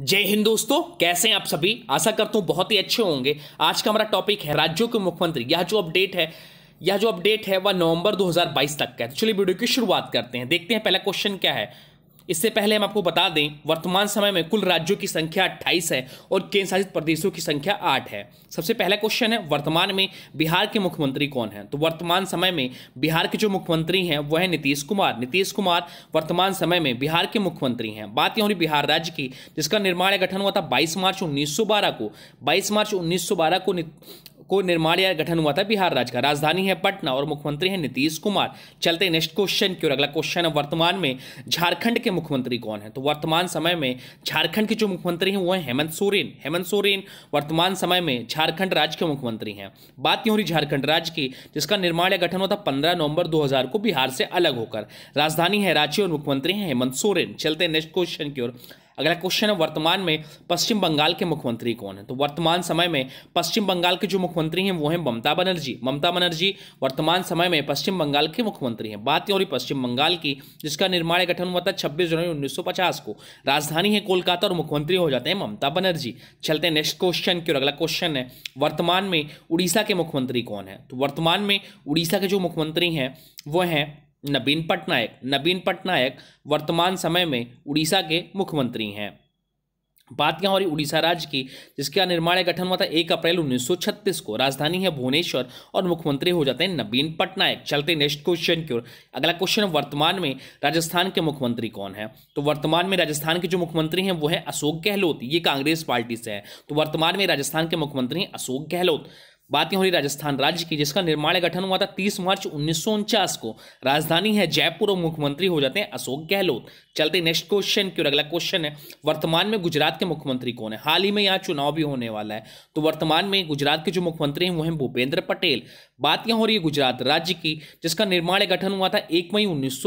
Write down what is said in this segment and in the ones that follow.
जय हिंद दोस्तों कैसे हैं आप सभी आशा करता हूँ बहुत ही अच्छे होंगे आज का हमारा टॉपिक है राज्यों के मुख्यमंत्री यह जो अपडेट है यह जो अपडेट है वह नवंबर 2022 तक का है तो चलिए वीडियो की शुरुआत करते हैं देखते हैं पहला क्वेश्चन क्या है इससे पहले हम आपको बता दें वर्तमान समय में कुल राज्यों की संख्या अट्ठाईस है और केंद्र शासित प्रदेशों की संख्या आठ है सबसे पहला क्वेश्चन है वर्तमान में बिहार के मुख्यमंत्री कौन है तो वर्तमान समय में बिहार के जो मुख्यमंत्री हैं वह है नीतीश कुमार नीतीश कुमार वर्तमान समय में बिहार के मुख्यमंत्री हैं बात यह हो रही बिहार राज्य की जिसका निर्माण गठन हुआ था बाईस मार्च उन्नीस को बाईस मार्च उन्नीस को को निर्माण या गठन हुआ था बिहार राज्य का राजधानी है पटना और मुख्यमंत्री है नीतीश कुमार चलते नेक्स्ट क्वेश्चन की ओर अगला क्वेश्चन है वर्तमान में झारखंड के मुख्यमंत्री कौन है तो वर्तमान समय में झारखंड के जो मुख्यमंत्री हैं वो है हेमंत सोरेन हेमंत सोरेन वर्तमान समय में झारखंड राज्य के मुख्यमंत्री हैं बात क्यों रही झारखंड राज्य की जिसका निर्माण या गठन हुआ था पंद्रह नवंबर दो को बिहार से अलग होकर राजधानी है रांची और मुख्यमंत्री हैं हेमंत सोरेन चलते नेक्स्ट क्वेश्चन की ओर अगला क्वेश्चन है वर्तमान में पश्चिम बंगाल के मुख्यमंत्री कौन है तो वर्तमान समय में पश्चिम बंगाल के जो मुख्यमंत्री हैं वो हैं ममता बनर्जी ममता बनर्जी वर्तमान समय में पश्चिम बंगाल के मुख्यमंत्री हैं बात और पश्चिम बंगाल की जिसका निर्माण गठन हुआ था छब्बीस जनवरी उन्नीस को राजधानी है कोलकाता और मुख्यमंत्री हो जाते हैं ममता बनर्जी चलते हैं नेक्स्ट क्वेश्चन की और अगला क्वेश्चन है वर्तमान में उड़ीसा के मुख्यमंत्री कौन है तो वर्तमान में उड़ीसा के जो मुख्यमंत्री हैं वो हैं नवीन पटनायक नवीन पटनायक वर्तमान समय में उड़ीसा के मुख्यमंत्री हैं बात यहाँ हो रही उड़ीसा राज्य की जिसका निर्माण गठन हुआ था एक अप्रैल 1936 को राजधानी है भुवनेश्वर और मुख्यमंत्री हो जाते हैं नवीन पटनायक चलते नेक्स्ट क्वेश्चन की ओर अगला क्वेश्चन वर्तमान में राजस्थान के मुख्यमंत्री कौन है तो वर्तमान में राजस्थान के जो मुख्यमंत्री हैं वो है अशोक गहलोत ये कांग्रेस पार्टी से है तो वर्तमान में राजस्थान के मुख्यमंत्री हैं अशोक गहलोत बात हो रही राजस्थान राज्य की जिसका निर्माण गठन हुआ था तीस मार्च उन्नीस को राजधानी है जयपुर और मुख्यमंत्री हो जाते हैं अशोक गहलोत चलते नेक्स्ट क्वेश्चन की ओर अगला क्वेश्चन है वर्तमान में गुजरात के मुख्यमंत्री कौन है हाल ही में यहाँ चुनाव भी होने वाला है तो वर्तमान में गुजरात के जो मुख्यमंत्री हैं वो हैं भूपेंद्र पटेल बात यहाँ हो रही है गुजरात राज्य की जिसका निर्माण गठन हुआ था एक मई उन्नीस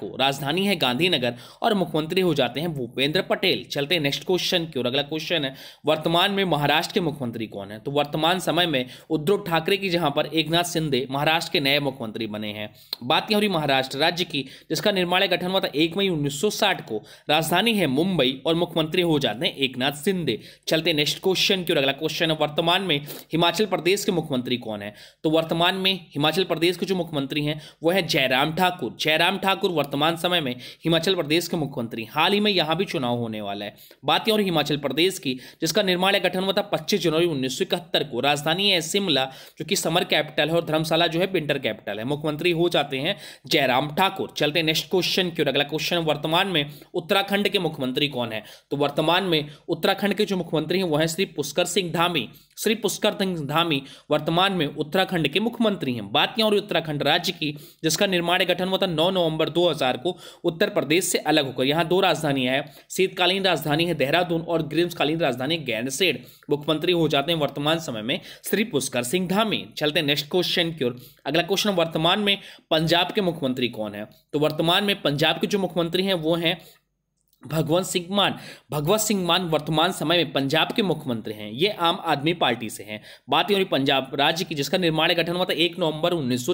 को राजधानी है गांधीनगर और मुख्यमंत्री हो जाते हैं भूपेंद्र पटेल चलते नेक्स्ट क्वेश्चन की ओर अगला क्वेश्चन है वर्तमान में महाराष्ट्र के मुख्यमंत्री कौन है तो वर्तमान समय में उद्धव ठाकरे की जहाँ पर एक शिंदे महाराष्ट्र के नए मुख्यमंत्री बने हैं बात यहाँ हो रही महाराष्ट्र राज्य की जिसका निर्माण गठन हुआ था एक मई उन्नीस साठ को राजधानी है मुंबई और मुख्यमंत्री हो जाते हैं एक नाथ शिंदे चलते नेक्स्ट क्वेश्चन की ओर अगला क्वेश्चन है वर्तमान में हिमाचल प्रदेश के मुख्यमंत्री कौन है तो वर्तमान में हिमाचल प्रदेश के जो मुख्यमंत्री हैं वो है जयराम ठाकुर जयराम ठाकुर वर्तमान समय में हिमाचल प्रदेश के मुख्यमंत्री हाल ही में यहाँ भी चुनाव होने वाला है बात और हिमाचल प्रदेश की जिसका निर्माण गठन हुआ था पच्चीस जनवरी उन्नीस को राजधानी है शिमला जो कि समर कैपिटल है और धर्मशाला जो है विंटर कैपिटल है मुख्यमंत्री हो जाते हैं जयराम ठाकुर चलते नेक्स्ट क्वेश्चन की ओर अगला क्वेश्चन वर्तमान वर्तमान में उत्तराखंड के मुख्यमंत्री कौन है तो वर्तमान में उत्तराखंड के जो मुख्यमंत्री हैं वह हैं श्री पुष्कर सिंह धामी श्री पुष्कर सिंह धामी वर्तमान में उत्तराखंड के मुख्यमंत्री हैं बात क्या हो रही उत्तराखंड राज्य की जिसका निर्माण गठन हुआ था नौ नवंबर 2000 को उत्तर प्रदेश से अलग होकर यहाँ दो राजधानियां हैं शीतकालीन राजधानी है देहरादून और ग्रीष्मकालीन राजधानी गैनसेड मुख्यमंत्री हो जाते हैं वर्तमान समय में श्री पुष्कर सिंह धामी चलते नेक्स्ट क्वेश्चन की ओर अगला क्वेश्चन वर्तमान में पंजाब के मुख्यमंत्री कौन है तो वर्तमान में पंजाब के जो मुख्यमंत्री हैं वो हैं भगवंत सिंह मान भगवत सिंह मान वर्तमान समय में पंजाब के मुख्यमंत्री हैं ये आम आदमी पार्टी से हैं बात हो रही पंजाब राज्य की जिसका निर्माण गठन हुआ था एक नवंबर उन्नीस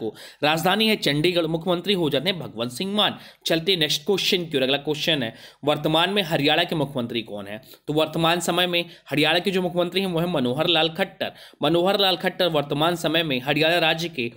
को राजधानी है चंडीगढ़ मुख्यमंत्री हो जाते हैं भगवंत सिंह मान चलते नेक्स्ट क्वेश्चन की ओर अगला क्वेश्चन है वर्तमान में हरियाणा के मुख्यमंत्री कौन है तो वर्तमान समय में हरियाणा के जो मुख्यमंत्री हैं वो है मनोहर लाल खट्टर मनोहर लाल खट्टर वर्तमान समय में हरियाणा राज्य के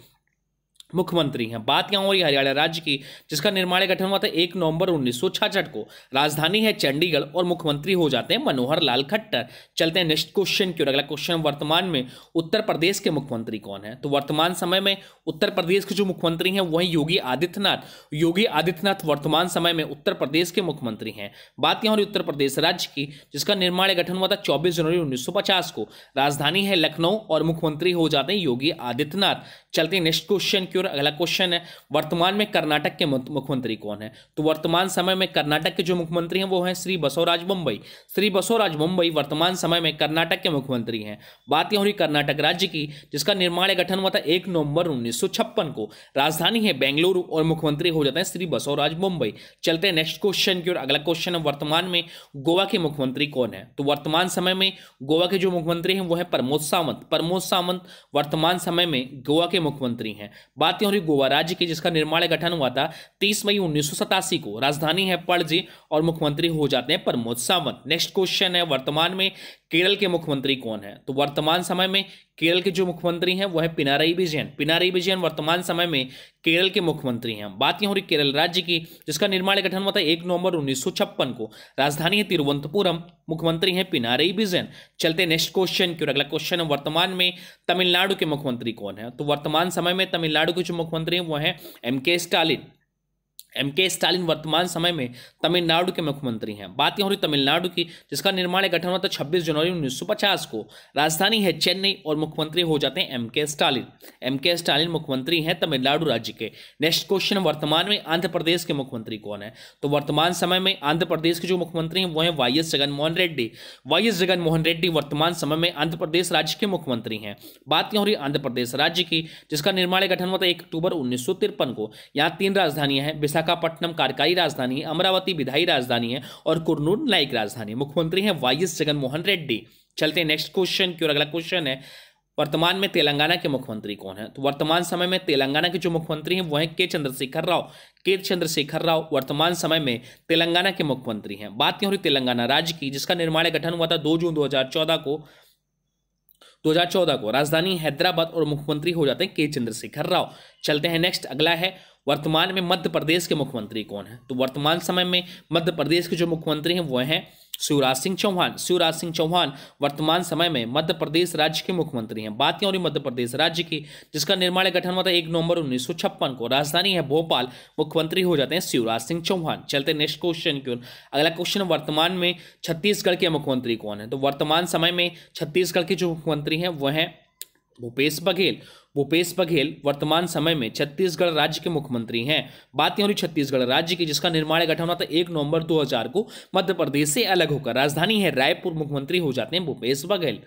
मुख्यमंत्री हैं बात यहाँ हो रही हरियाणा राज्य की जिसका निर्माण गठन हुआ था एक नवंबर उन्नीस को राजधानी है चंडीगढ़ और मुख्यमंत्री हो जाते हैं मनोहर लाल खट्टर चलते हैं नेक्स्ट क्वेश्चन की ओर अगला क्वेश्चन वर्तमान में उत्तर प्रदेश के मुख्यमंत्री कौन है तो वर्तमान समय में उत्तर प्रदेश के जो मुख्यमंत्री हैं वही योगी आदित्यनाथ योगी आदित्यनाथ वर्तमान समय में उत्तर प्रदेश के मुख्यमंत्री हैं बात यहाँ हो रही उत्तर प्रदेश राज्य की जिसका निर्माण गठन हुआ था चौबीस जनवरी उन्नीस को राजधानी है लखनऊ और मुख्यमंत्री हो जाते हैं योगी आदित्यनाथ चलते हैं नेक्स्ट क्वेश्चन की और अगला क्वेश्चन है वर्तमान में कर्नाटक के मुख्यमंत्री कौन है तो वर्तमान समय में कर्नाटक के जो मुख्यमंत्री हैं वो हैं श्री बसवराज बम्बई श्री बसवराज बम्बई वर्तमान समय में कर्नाटक के मुख्यमंत्री हैं बात यह हो रही कर्नाटक राज्य की जिसका निर्माण गठन हुआ था एक नवंबर उन्नीस को राजधानी है बेंगलुरु और मुख्यमंत्री हो जाते हैं श्री बसवराज बम्बई चलते हैं नेक्स्ट क्वेश्चन की और अगला क्वेश्चन है वर्तमान में गोवा के मुख्यमंत्री कौन है तो वर्तमान समय में गोवा के जो मुख्यमंत्री हैं वो है प्रमोद सावंत प्रमोद सावंत वर्तमान समय में गोवा के मुख्यमंत्री हैं बात बातें और गोवा राज्य के जिसका निर्माण गठन हुआ था तीस मई उन्नीस को राजधानी है पणजी और मुख्यमंत्री हो जाते हैं प्रमोद सावंत नेक्स्ट क्वेश्चन है वर्तमान में केरल के मुख्यमंत्री कौन है तो वर्तमान समय में केरल के जो मुख्यमंत्री हैं वो है पिनाराई विजयन पिनाराई विजयन वर्तमान समय में केरल के मुख्यमंत्री हैं बात यहाँ हो रही केरल राज्य की जिसका निर्माण गठन हुआ था एक नवंबर उन्नीस को राजधानी है तिरुवंतपुरम मुख्यमंत्री हैं पिनाराई विजयन चलते नेक्स्ट क्वेश्चन की और अगला क्वेश्चन है वर्तमान में तमिलनाडु के मुख्यमंत्री कौन है तो वर्तमान समय में तमिलनाडु के जो मुख्यमंत्री हैं वो हैं एम के स्टालिन एम के स्टालिन वर्तमान समय में तमिलनाडु के मुख्यमंत्री हैं बात यहाँ हो रही तमिलनाडु की जिसका निर्माण गठन हुआ था 26 जनवरी 1950 को राजधानी है चेन्नई और मुख्यमंत्री हो जाते हैं एम के स्टालिन एम के स्टालिन मुख्यमंत्री हैं तमिलनाडु राज्य के नेक्स्ट क्वेश्चन वर्तमान में आंध्र प्रदेश के मुख्यमंत्री कौन है तो वर्तमान समय में आंध्र प्रदेश के जो मुख्यमंत्री हैं वो हैं Y S Jaganmohan Reddy Y S Jaganmohan Reddy वर्तमान समय में आंध्र प्रदेश राज्य के मुख्यमंत्री हैं बात यहाँ हो रही आंध्र प्रदेश राज्य की जिसका निर्माण गठन हुआ था एक अक्टूबर उन्नीस को यहाँ तीन राजधानियां हैं विशाखा विशाखापट्टनम कार्यकारी राजधानी है अमरावती विधायी राजधानी है और कुरनूर न्यायिक राजधानी मुख्यमंत्री है वाई एस जगनमोहन रेड्डी चलते हैं नेक्स्ट क्वेश्चन की और अगला क्वेश्चन है वर्तमान में तेलंगाना के मुख्यमंत्री कौन है तो वर्तमान समय में तेलंगाना के जो मुख्यमंत्री हैं वो हैं के चंद्रशेखर राव के चंद्रशेखर राव वर्तमान समय में तेलंगाना के मुख्यमंत्री हैं बात यह हो रही तेलंगाना राज्य की जिसका निर्माण गठन हुआ था 2 जून 2014 को 2014 को राजधानी हैदराबाद और मुख्यमंत्री हो जाते हैं के चंद्रशेखर राव चलते हैं नेक्स्ट अगला है वर्तमान में मध्य प्रदेश के मुख्यमंत्री कौन है तो वर्तमान समय में मध्य प्रदेश के जो मुख्यमंत्री हैं वह हैं शिवराज सिंह चौहान शिवराज सिंह चौहान वर्तमान समय में मध्य प्रदेश राज्य के मुख्यमंत्री हैं बात क्यों हो रही मध्य प्रदेश राज्य की जिसका निर्माण गठन हुआ था एक नवंबर उन्नीस को राजधानी है भोपाल मुख्यमंत्री हो जाते हैं शिवराज सिंह चौहान चलते नेक्स्ट क्वेश्चन की ओर अगला क्वेश्चन वर्तमान में छत्तीसगढ़ के मुख्यमंत्री कौन है तो वर्तमान समय में छत्तीसगढ़ के जो मुख्यमंत्री हैं वह हैं भूपेश बघेल भूपेश बघेल वर्तमान समय में छत्तीसगढ़ राज्य के मुख्यमंत्री हैं बात यह छत्तीसगढ़ राज्य की जिसका निर्माण गठन हुआ था एक नवंबर 2000 को मध्य प्रदेश से अलग होकर राजधानी है रायपुर मुख्यमंत्री हो जाते हैं भूपेश बघेल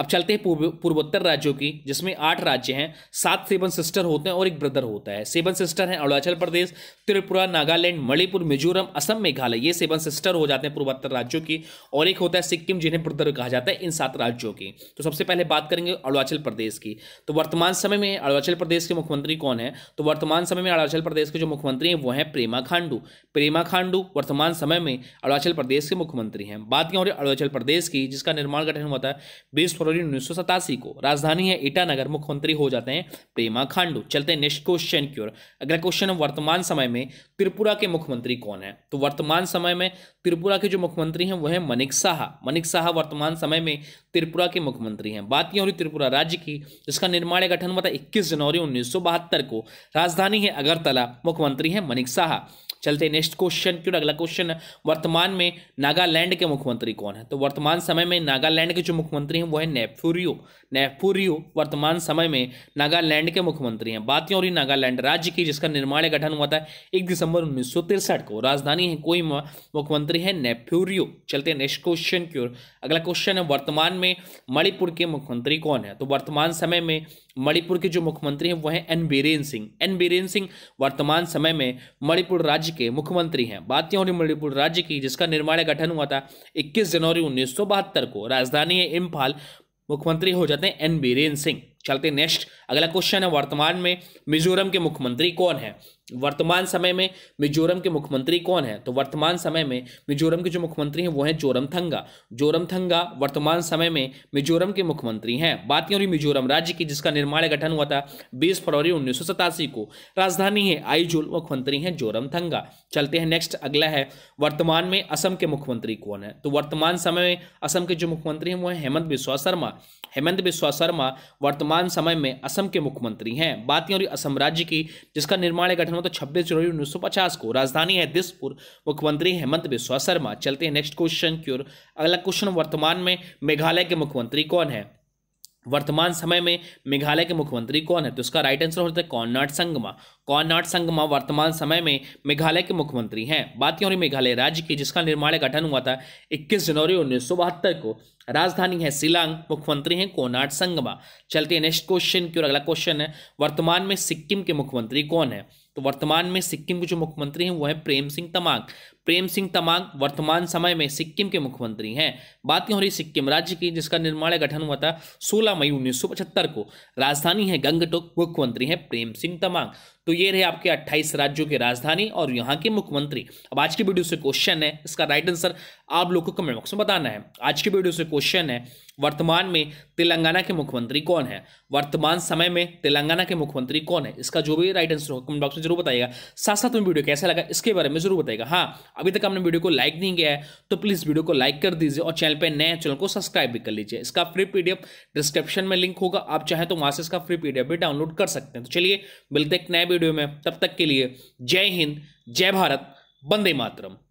अब चलते हैं पूर्व पूर्वोत्तर राज्यों की जिसमें आठ राज्य हैं सात सेवन सिस्टर होते हैं और एक ब्रदर होता है सेवन सिस्टर हैं अरुणाचल प्रदेश त्रिपुरा नागालैंड मणिपुर मिजोरम असम मेघालय ये सेवन सिस्टर हो जाते हैं पूर्वोत्तर राज्यों की और एक होता है सिक्किम जिन्हें ब्रदर कहा जाता है इन सात राज्यों की तो सबसे पहले बात करेंगे अरुणाचल प्रदेश की तो वर्तमान समय में अरुणाचल प्रदेश के मुख्यमंत्री कौन है तो वर्तमान समय में अरुणाचल प्रदेश के जो मुख्यमंत्री हैं वो हैं प्रेमा खांडू प्रेमा खांडू वर्तमान समय में अरुणाचल प्रदेश के मुख्यमंत्री हैं बात क्या हो रही है अरुणाचल प्रदेश की जिसका निर्माण गठन हुआ था बीस फरवरी उन्नीस को राजधानी है ईटानगर मुख्यमंत्री हो जाते हैं प्रेमा खांडू चलते हैं नेक्स्ट क्वेश्चन की ओर अगला क्वेश्चन है वर्तमान समय में त्रिपुरा के मुख्यमंत्री कौन है तो वर्तमान समय में त्रिपुरा के जो मुख्यमंत्री हैं वह है मनिक साहा मनिक साहा वर्तमान समय में त्रिपुरा के मुख्यमंत्री हैं बात यह हो रही त्रिपुरा राज्य की जिसका निर्माण गठन हुआ था इक्कीस जनवरी उन्नीस को राजधानी है अगरतला मुख्यमंत्री है मनिक साहा चलते नेक्स्ट क्वेश्चन क्यों अगला क्वेश्चन है वर्तमान में नागालैंड के मुख्यमंत्री कौन है तो वर्तमान समय में नागालैंड के जो मुख्यमंत्री हैं वो है नेफ्यूरियो नेफ्यूरियो वर्तमान समय में नागालैंड के मुख्यमंत्री हैं बात हो रही नागालैंड राज्य की जिसका निर्माण गठन हुआ था एक दिसंबर उन्नीस को राजधानी है कोई मुख्यमंत्री है नेफ्यूरियो चलते नेक्स्ट क्वेश्चन क्यों अगला क्वेश्चन है वर्तमान में मणिपुर के मुख्यमंत्री कौन है तो वर्तमान समय में मणिपुर के जो मुख्यमंत्री हैं वह हैं एन बीरेन सिंह एन बीरेन सिंह वर्तमान समय में मणिपुर राज्य के मुख्यमंत्री हैं बात यह हो रही मणिपुर राज्य की जिसका निर्माण गठन हुआ था 21 जनवरी उन्नीस को राजधानी है इम्फाल मुख्यमंत्री हो जाते हैं एन बीरेन सिंह चलते नेक्स्ट अगला क्वेश्चन है वर्तमान में मिजोरम के मुख्यमंत्री कौन है वर्तमान समय में मिजोरम के मुख्यमंत्री कौन है तो वर्तमान समय में मिजोरम के जो मुख्यमंत्री हैं वो हैं जोरमथंगा जोरमथंगा वर्तमान समय में मिजोरम के मुख्यमंत्री हैं बात की हो रही मिजोरम राज्य की जिसका निर्माण गठन हुआ था 20 फरवरी उन्नीस को राजधानी है आईजोल मुख्यमंत्री हैं जोरमथंगा चलते हैं नेक्स्ट अगला है वर्तमान में असम के मुख्यमंत्री कौन है तो वर्तमान समय में असम के जो मुख्यमंत्री हैं वो हैं हेमंत बिस्वा शर्मा हेमंत बिस्वा शर्मा वर्तमान समय में असम के मुख्यमंत्री हैं बात की हो रही असम राज्य की जिसका निर्माण गठन में तो छब्बीस जनवरी उन्नीस को राजधानी है दिसपुर मुख्यमंत्री हेमंत बिस्वा शर्मा चलते हैं नेक्स्ट क्वेश्चन की ओर अगला क्वेश्चन वर्तमान में मेघालय के मुख्यमंत्री कौन है वर्तमान समय में मेघालय के मुख्यमंत्री कौन तो है तो उसका राइट आंसर होता है कौनाट संगमा कौनाट संगमा वर्तमान समय में मेघालय के मुख्यमंत्री हैं बात क्यों रही मेघालय राज्य की जिसका निर्माण गठन हुआ था 21 जनवरी उन्नीस को राजधानी है शिलांग मुख्यमंत्री हैं कोनाट संगमा चलते हैं नेक्स्ट क्वेश्चन की ओर अगला क्वेश्चन है वर्तमान में सिक्किम के मुख्यमंत्री कौन है तो वर्तमान में सिक्किम के जो मुख्यमंत्री हैं वो हैं प्रेम सिंह तमांग प्रेम सिंह तमांग वर्तमान समय में सिक्किम के मुख्यमंत्री हैं बात क्यों हो रही सिक्किम राज्य की जिसका निर्माण गठन हुआ था 16 मई 1975 को राजधानी है गंगटोक मुख्यमंत्री हैं प्रेम सिंह तमांग तो ये रहे आपके 28 राज्यों की राजधानी और यहाँ के मुख्यमंत्री अब आज की वीडियो से क्वेश्चन है इसका राइट आंसर आप लोग को कमेंट बॉक्स में बताना है आज की वीडियो से क्वेश्चन है वर्तमान में तेलंगाना के मुख्यमंत्री कौन है वर्तमान समय में तेलंगाना के मुख्यमंत्री कौन है इसका जो भी राइट आंसर होगा कमेंट बॉक्स में जरूर बताएगा साथ साथ में वीडियो कैसा लगा इसके बारे में जरूर बताएगा हाँ अभी तक आपने वीडियो को लाइक नहीं किया है तो प्लीज़ वीडियो को लाइक कर दीजिए और चैनल पर नए चैनल को सब्सक्राइब भी कर लीजिए इसका फ्री पीडीएफ डिस्क्रिप्शन में लिंक होगा आप चाहें तो वहाँ से इसका फ्री पीडीएफ भी डाउनलोड कर सकते हैं तो चलिए मिलते एक नए वीडियो में तब तक के लिए जय हिंद जय भारत वंदे मातरम